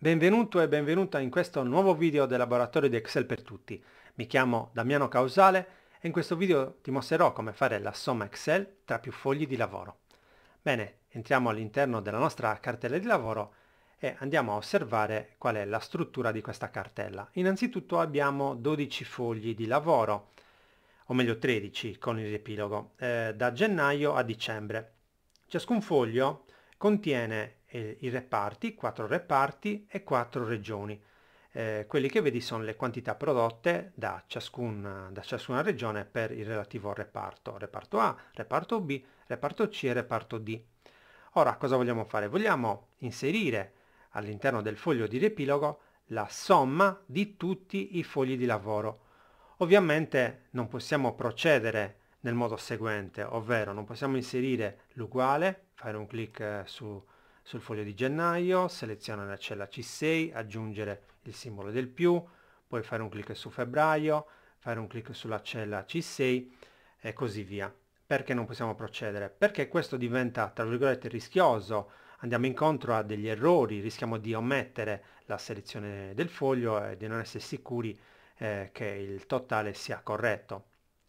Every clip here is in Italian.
Benvenuto e benvenuta in questo nuovo video del laboratorio di Excel per tutti. Mi chiamo Damiano Causale e in questo video ti mostrerò come fare la somma Excel tra più fogli di lavoro. Bene, entriamo all'interno della nostra cartella di lavoro e andiamo a osservare qual è la struttura di questa cartella. Innanzitutto abbiamo 12 fogli di lavoro, o meglio 13 con il riepilogo, eh, da gennaio a dicembre. Ciascun foglio contiene eh, i reparti, quattro reparti e quattro regioni. Eh, quelli che vedi sono le quantità prodotte da, ciascun, da ciascuna regione per il relativo reparto, reparto A, reparto B, reparto C e reparto D. Ora cosa vogliamo fare? Vogliamo inserire all'interno del foglio di riepilogo la somma di tutti i fogli di lavoro. Ovviamente non possiamo procedere nel modo seguente, ovvero non possiamo inserire l'uguale, fare un clic eh, su sul foglio di gennaio seleziona la cella C6, aggiungere il simbolo del più, poi fare un clic su febbraio, fare un clic sulla cella C6 e così via. Perché non possiamo procedere? Perché questo diventa, tra virgolette, rischioso, andiamo incontro a degli errori, rischiamo di omettere la selezione del foglio e di non essere sicuri eh, che il totale sia corretto.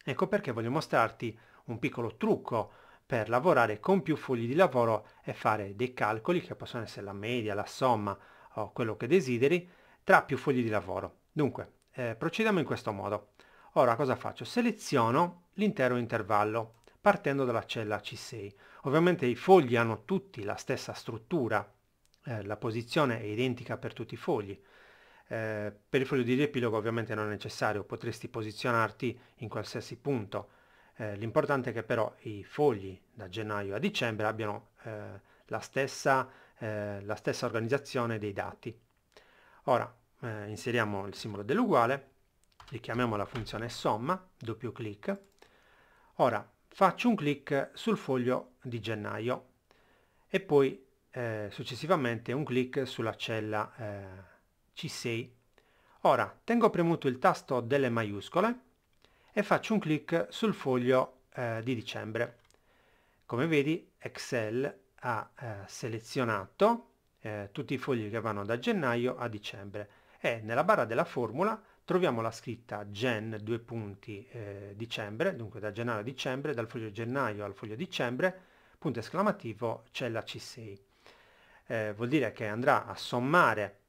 Ecco perché voglio mostrarti un piccolo trucco per lavorare con più fogli di lavoro e fare dei calcoli che possono essere la media, la somma o quello che desideri tra più fogli di lavoro. Dunque, eh, procediamo in questo modo. Ora cosa faccio? Seleziono l'intero intervallo partendo dalla cella C6. Ovviamente i fogli hanno tutti la stessa struttura, eh, la posizione è identica per tutti i fogli. Eh, per il foglio di riepilogo ovviamente non è necessario, potresti posizionarti in qualsiasi punto eh, l'importante è che però i fogli da gennaio a dicembre abbiano eh, la, stessa, eh, la, stessa, organizzazione dei dati. Ora eh, inseriamo il simbolo dell'uguale, richiamiamo la funzione somma, doppio clic. Ora faccio un clic sul foglio di gennaio e poi eh, successivamente un clic sulla cella eh, C6. Ora tengo premuto il tasto delle maiuscole e faccio un clic sul foglio eh, di dicembre. Come vedi Excel ha eh, selezionato eh, tutti i fogli che vanno da gennaio a dicembre e nella barra della formula troviamo la scritta gen due punti eh, dicembre, dunque da gennaio a dicembre, dal foglio gennaio al foglio dicembre, punto esclamativo, cella C6. Eh, vuol dire che andrà a sommare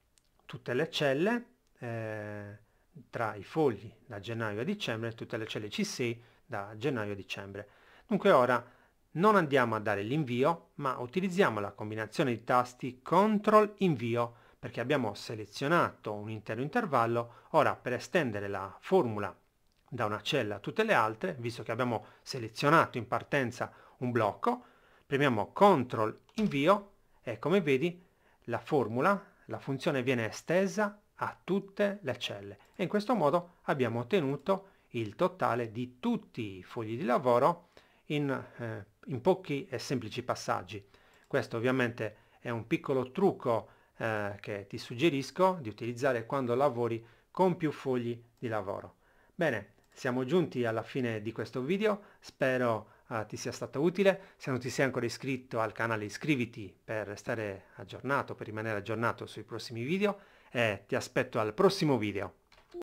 tutte le celle eh, tra i fogli da gennaio a dicembre, tutte le celle C6 da gennaio a dicembre. Dunque ora non andiamo a dare l'invio, ma utilizziamo la combinazione di tasti CTRL invio perché abbiamo selezionato un intero intervallo, ora per estendere la formula da una cella a tutte le altre, visto che abbiamo selezionato in partenza un blocco, premiamo CTRL invio e come vedi la formula, la funzione viene estesa a tutte le celle e in questo modo abbiamo ottenuto il totale di tutti i fogli di lavoro in, eh, in pochi e semplici passaggi. Questo ovviamente è un piccolo trucco eh, che ti suggerisco di utilizzare quando lavori con più fogli di lavoro. Bene, siamo giunti alla fine di questo video, spero eh, ti sia stato utile, se non ti sei ancora iscritto al canale iscriviti per restare aggiornato, per rimanere aggiornato sui prossimi video e ti aspetto al prossimo video.